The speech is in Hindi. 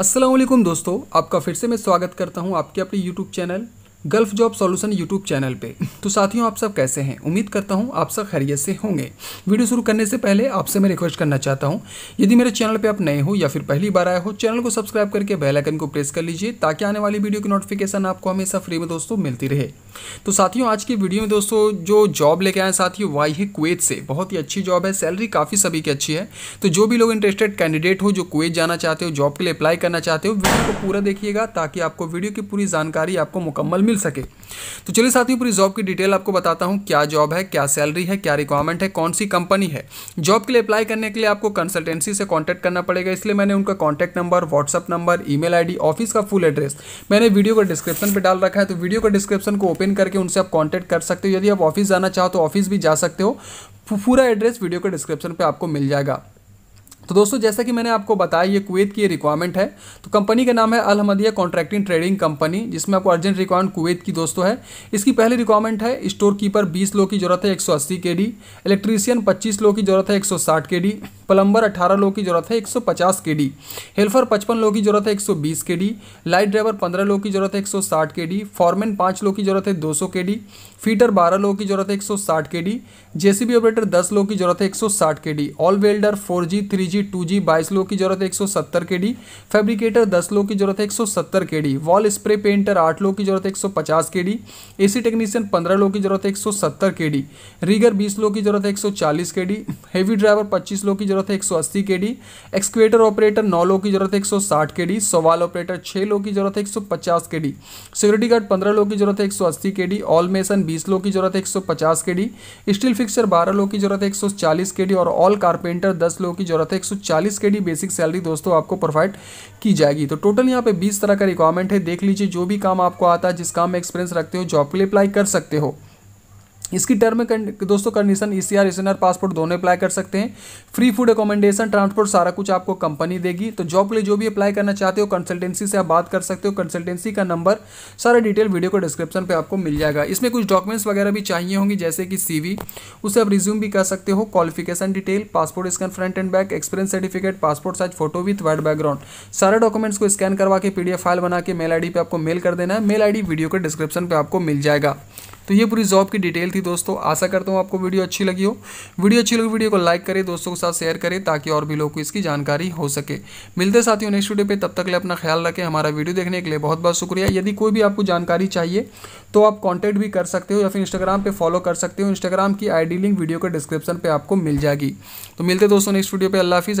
असलम दोस्तों आपका फिर से मैं स्वागत करता हूं आपके अपने YouTube channel gulf job solution YouTube channel पे तो साथियों आप सब कैसे हैं उम्मीद करता हूं आप सब खैरियत से होंगे वीडियो शुरू करने से पहले आपसे मैं रिक्वेस्ट करना चाहता हूं यदि मेरे चैनल पे आप नए हो या फिर पहली बार आए हो चैनल को सब्सक्राइब करके बेलाइकन को प्रेस कर लीजिए ताकि आने वाली वीडियो की नोटिफिकेशन आपको हमेशा फ्री में दोस्तों मिलती रहे तो साथियों आज की वीडियो में दोस्तों जो जॉब लेके आए साथियों वाई है कुवैत से बहुत ही अच्छी जॉब है सैलरी काफ़ी सभी की अच्छी है तो जो भी लोग इंटरेस्टेड कैंडिडेट हो जो कुवैत जाना चाहते हो जॉब के लिए अप्लाई करना चाहते हो वीडियो को पूरा देखिएगा ताकि आपको वीडियो की पूरी जानकारी आपको मुकम्मल मिल सके तो चलिए साथियों पूरी जॉब की डिटेल आपको बताता हूँ क्या जॉब है क्या सैलरी है क्या रिक्वायरमेंट है कौन सी कंपनी है जॉब के लिए अप्लाई करने के लिए आपको कंसल्टेंसी से कॉन्टैक्ट करना पड़ेगा इसलिए मैंने उनका contact number WhatsApp number email office का फुल एड्रेस मैंने वीडियो का डिस्क्रिप्शन पर डाल रखा है तो वीडियो का डिस्क्रिप्शन को ओपन करके उनसे आप कॉन्टैक्ट कर सकते हो यदि आप ऑफिस जाना चाहो तो ऑफिस भी जा सकते हो पूरा एड्रेस वीडियो के डिस्क्रिप्शन पर आपको मिल जाएगा तो दोस्तों जैसा कि मैंने आपको बताया ये कुवैत की रिक्वायरमेंट है तो कंपनी का नाम है Al Hamdiya contracting trading company जिसमें आपको अर्जेंट रिक्वायरमेंट कुवैत की दोस्तों है इसकी पहली रिक्वायरमेंट है स्टोर कीपर 20 लोग की जरूरत है 180 डी इलेक्ट्रीशियन 25 लोग की जरूरत है 160 डी प्लम्बर अठारह लोगों की जरूरत है एक सौ पचास के डी हेल्फर पचपन लोगों की जरूरत है एक सौ बीस के डी लाइट ड्राइवर पंद्रह लोगों की जरूरत है एक सौ साठ के डी फॉरमैन पाँच लोगों की जरूरत है दो सौ के डी फीटर बारह लोगों की जरूरत है एक सौ साठ के डी जेसीबी ऑपरेटर दस लोगों की जरूरत है एक सौ साठ के डी all welder four G three G two G बाईस लोगों की जरूरत है एक सौ सत्तर के डी फैब्रिकेटर दस लोगों की जरूरत है एक सौ सत्तर के डी वॉल स्प्रे पेंटर आठ लोगों की जरूरत है एक सौ पचास के डी ए सी टेक्नीशियन पंद्रह लोगों की जरूरत है एक सौ सत्तर के डी रीगर बीस लोगों की जरूरत है एक सौ चालीस के डी हेवी ड्राइवर पच्चीस लोगों की जरूरत जरूरत है 180 केडी एक्सक्वेटर ऑपरेटर नौ लोग की जरूरत है 160 केडी सवाल ऑपरेटर छः लोग की जरूरत है 150 केडी सिक्योरिटी गार्ड 15 लोग की जरूरत है 180 केडी ऑल मेसन 20 लोग की जरूरत है 150 केडी स्टील फिक्सर 12 लोग की जरूरत है 140 केडी और ऑल कारपेंटर 10 लोग की जरूरत है 140 केडी बेसिक सैलरी दोस्तों आपको प्रोवाइड की जाएगी तो टोटल यहाँ पे बीस तरह का रिक्वायरमेंट है देख लीजिए जो भी काम आपको आता है जिस काम में एक्सपीरियंस रखते हो जॉब के लिए अप्लाई कर सकते हो इसकी टर्म दोस्तों condition E C R S R passport दोनों अप्लाई कर सकते हैं फ्री फूड एकोमोडेशन ट्रांसपोर्ट सारा कुछ आपको कंपनी देगी तो जॉब के लिए जो भी अप्लाई करना चाहते हो कंसल्टेंसी से आप बात कर सकते हो कंसल्टेंसी का नंबर सारा डिटेल वीडियो को डिस्क्रिप्शन पर आपको मिल जाएगा इसमें कुछ डॉक्यूमेंट्स वगैरह भी चाहिए होंगे जैसे कि सी उसे आप रिज्यूम भी कर सकते हो qualification detail passport scan front and back experience certificate passport size photo with white background सारे डॉक्यूमेंट्स को स्कैन करवा के पी फाइल बना के मेल आई पे आपको मेल कर देना है मेल डी वीडियो के डिस्क्रिप्शन पर आपको मिल जाएगा तो ये पूरी जॉब की डिटेल थी दोस्तों आशा करता हूँ आपको वीडियो अच्छी लगी हो वीडियो अच्छी लगी वीडियो को लाइक करें दोस्तों के साथ शेयर करें ताकि और भी लोग को इसकी जानकारी हो सके मिलते साथियों नेक्स्ट वीडियो पर तब तक ले अपना ख्याल रखें हमारा वीडियो देखने के लिए बहुत बहुत शुक्रिया यदि कोई भी आपको जानकारी चाहिए तो आप कॉन्टैक्ट भी कर सकते हो या फिर इंस्टाग्राम पर फॉलो कर सकते हो इंस्टाग्राम की आई लिंक वीडियो के डिस्क्रिप्शन पर आपको मिल जाएगी तो मिलते दोस्तों नेक्स्ट वीडियो पर अल्लाह हाफिज़